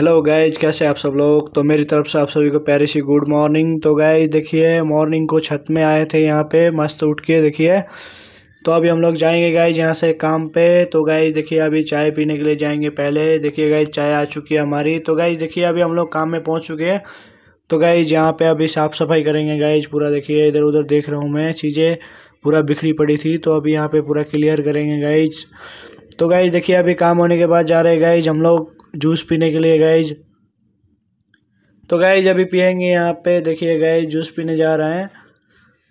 hello guys कैसे आप सब लोग तो मेरी तरफ से आप सभी को प्यारी सी गुड मॉर्निंग तो गाइज देखिए मॉर्निंग को छत में आए थे यहाँ पे मस्त उठ के देखिए तो अभी हम लोग जाएंगे गाइज यहाँ से काम पे तो गाइज देखिए अभी चाय पीने के लिए जाएंगे पहले देखिए गाइज चाय आ चुकी है हमारी तो गाइज देखिए अभी हम लोग काम में पहुँच चुके हैं तो गाइज यहाँ पर अभी साफ़ सफाई करेंगे गाइज पूरा देखिए इधर उधर देख रहा हूँ मैं चीज़ें पूरा बिखरी पड़ी थी तो अभी यहाँ पर पूरा क्लियर करेंगे गाइज तो गाइज देखिए अभी काम होने के बाद जा रहे गाइज हम लोग जूस पीने के लिए गाइज तो गाइज अभी पियेंगे यहाँ पे देखिए गाइज जूस पीने जा रहे हैं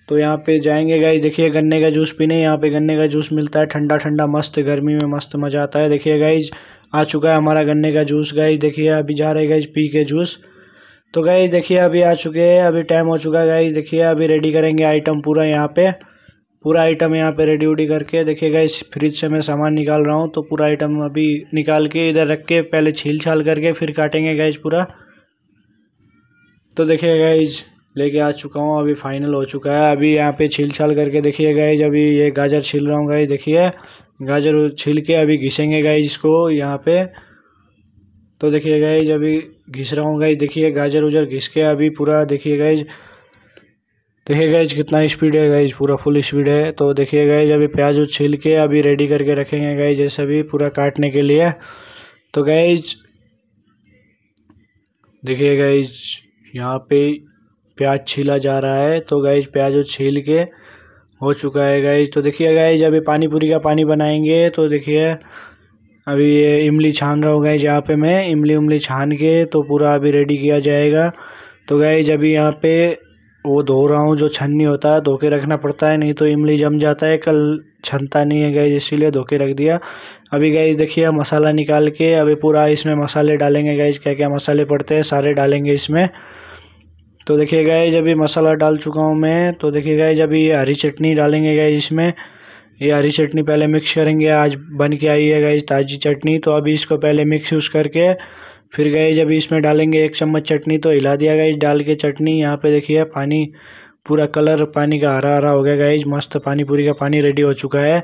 तो यहाँ पे जाएंगे गाइज देखिए गन्ने का जूस पीने यहाँ पे गन्ने का जूस मिलता है ठंडा ठंडा मस्त गर्मी में मस्त मज़ा आता है देखिए गाइज आ चुका है हमारा गन्ने का जूस गाइज देखिए अभी जा रहे गाइज पी के जूस तो गाइज देखिए अभी आ चुके हैं अभी टाइम हो चुका है गाइज देखिए अभी रेडी करेंगे आइटम पूरा यहाँ पर पूरा आइटम यहाँ पे रेडी उडी करके देखिएगा इस फ्रिज से मैं सामान निकाल रहा हूँ तो पूरा आइटम अभी निकाल के इधर रख के पहले छील छाल करके फिर काटेंगे गैज पूरा तो देखिए गैज लेके आ चुका हूँ अभी फाइनल हो चुका है अभी यहाँ पे छील छाल करके देखिए गैज अभी ये गाजर छील रहा हूँ गैज देखिए गाजर छील के अभी घिसेंगे गैज इसको यहाँ पर तो देखिए गैज अभी घिस रहा हूँ गैज देखिए गाजर उजर घिस के अभी पूरा देखिए गैज देखिए गाइज कितना स्पीड है गाइज पूरा फुल स्पीड है तो देखिए गैज अभी प्याज छील के अभी रेडी करके रखेंगे गाइज जैसे भी पूरा काटने के लिए तो गैज देखिए गाइज यहाँ पे प्याज छीला जा रहा है तो गाइज प्याज छील के हो चुका है गाइज तो देखिए गाइज अभी पानी पूरी का पानी बनाएंगे तो देखिए अभी ये इमली छान रहा हूँ गाइज यहाँ पे मैं इमली उमली छान के तो पूरा अभी रेडी किया जाएगा तो गाइज अभी यहाँ पे वो धो रहा हूँ जो छन्नी होता है धो के रखना पड़ता है नहीं तो इमली जम जाता है कल छनता नहीं है गैस इसीलिए धो के रख दिया अभी गैस देखिए मसाला निकाल के अभी पूरा इसमें मसाले डालेंगे गैस क्या क्या मसाले पड़ते हैं सारे डालेंगे इसमें तो देखिए जब अभी मसाला डाल चुका हूँ मैं तो देखिए गैस अभी ये हरी चटनी डालेंगे गैस इसमें ये हरी चटनी पहले मिक्स करेंगे आज बन के आई है गैस ताज़ी चटनी तो अभी इसको पहले मिक्स यूज़ करके फिर गए जब इसमें डालेंगे एक चम्मच चटनी तो हिला दिया गया डाल के चटनी यहाँ पे देखिए पानी पूरा कलर पानी का हरा हरा हो गया गाइज मस्त पानी पूरी का पानी रेडी हो चुका है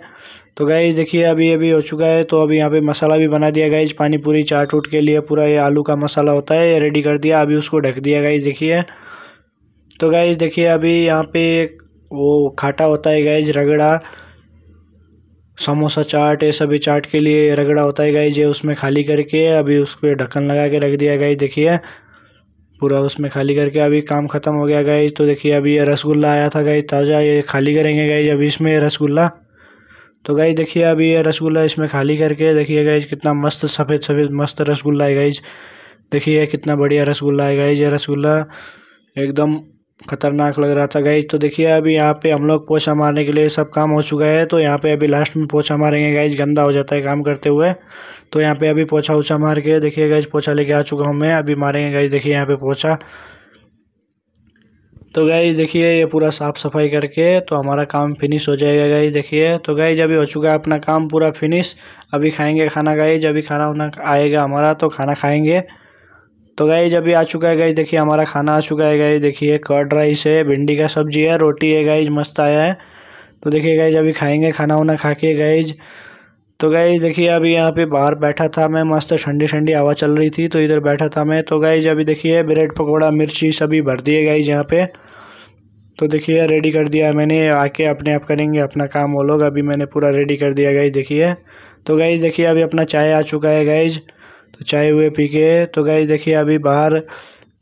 तो गाइज देखिए अभी अभी हो चुका है तो अभी यहाँ पे मसाला भी बना दिया गाइज पानी पूरी चाट उट के लिए पूरा ये आलू का मसाला होता है ये रेडी कर दिया अभी उसको ढक दिया गाइज देखिए तो गाइज देखिए अभी यहाँ पे वो खाटा होता है गाइज रगड़ा समोसा चाट ये सभी चाट के लिए रगड़ा होता है गाई जी उसमें खाली करके अभी उसको ढक्कन लगा के रख दिया गाई देखिए पूरा उसमें खाली करके अभी काम ख़त्म हो गया गाई तो देखिए अभी ये रसगुल्ला आया था गाई ताज़ा ये खाली करेंगे गाई अभी इसमें रसगुल्ला तो गाई देखिए अभी ये रसगुल्ला इसमें खाली करके देखिए गाई कितना मस्त सफ़ेद सफ़ेद मस्त रसगुल्ला है गाई देखिए कितना बढ़िया रसगुल्ला है गाई ये रसगुल्ला एकदम खतरनाक लग रहा था गाइज तो देखिए अभी यहाँ पे हम लोग पोछा मारने के लिए सब काम हो चुका है तो यहाँ पे अभी लास्ट में पोछा मारेंगे गाइज गंदा हो जाता है काम करते हुए तो यहाँ पे अभी पोछा उछा मार के देखिए गाइज पोछा लेके आ चुका हूँ मैं अभी मारेंगे गाइज देखिए यहाँ पे पोछा तो गाइज देखिए ये पूरा साफ़ सफाई करके तो हमारा काम फिनिश हो जाएगा गाइज देखिए तो गाइज अभी हो चुका है अपना काम पूरा फिनिश अभी खाएंगे खाना गाइज अभी खाना वाना आएगा हमारा तो खाना खाएंगे तो गई जब आ चुका है गाई देखिए हमारा खाना आ चुका है गाई देखिए कर्ड राइस है भिंडी का सब्जी है रोटी है गाइज मस्त आया है तो देखिए गाइज अभी खाएंगे खाना वाना खा के गाइज तो गाइज देखिए अभी यहाँ पे बाहर बैठा था मैं मस्त ठंडी ठंडी हवा चल रही थी तो इधर बैठा था मैं तो गाइज अभी देखिए ब्रेड पकौड़ा मिर्ची सभी भर दिए गाइज यहाँ पे तो देखिए रेडी कर दिया मैंने आके अपने आप करेंगे अपना काम वो लोग अभी मैंने पूरा रेडी कर दिया गाइज देखिए तो गाइज देखिए अभी अपना चाय आ चुका है गाइज़ तो चाय हुए पी के तो गाई देखिए अभी बाहर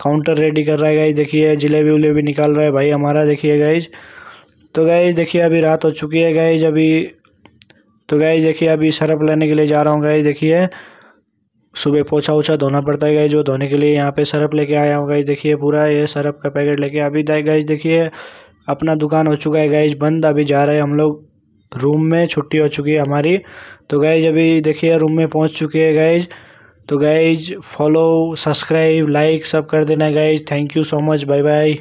काउंटर रेडी कर रहा है गाई देखिए जिलेबी उलेबी निकाल रहा है भाई हमारा देखिए गाइज तो गाइज देखिए अभी रात हो चुकी है गाइज अभी तो गाइज देखिए अभी सरफ लेने के लिए जा रहा हूँ गाइज देखिए सुबह पोछा ओछा धोना पड़ता है गाइज वो धोने के लिए यहाँ पे सरफ लेके आया हूँ गाइज देखिए पूरा ये सरफ का पैकेट लेके अभी गाइज देखिए अपना दुकान हो चुका है गाइज बंद अभी जा रहे हैं हम लोग रूम में छुट्टी हो चुकी है हमारी तो गाइज अभी देखिए रूम में पहुँच चुके हैं गाइज तो गाइज फॉलो सब्सक्राइब लाइक सब कर देना guys thank you so much bye bye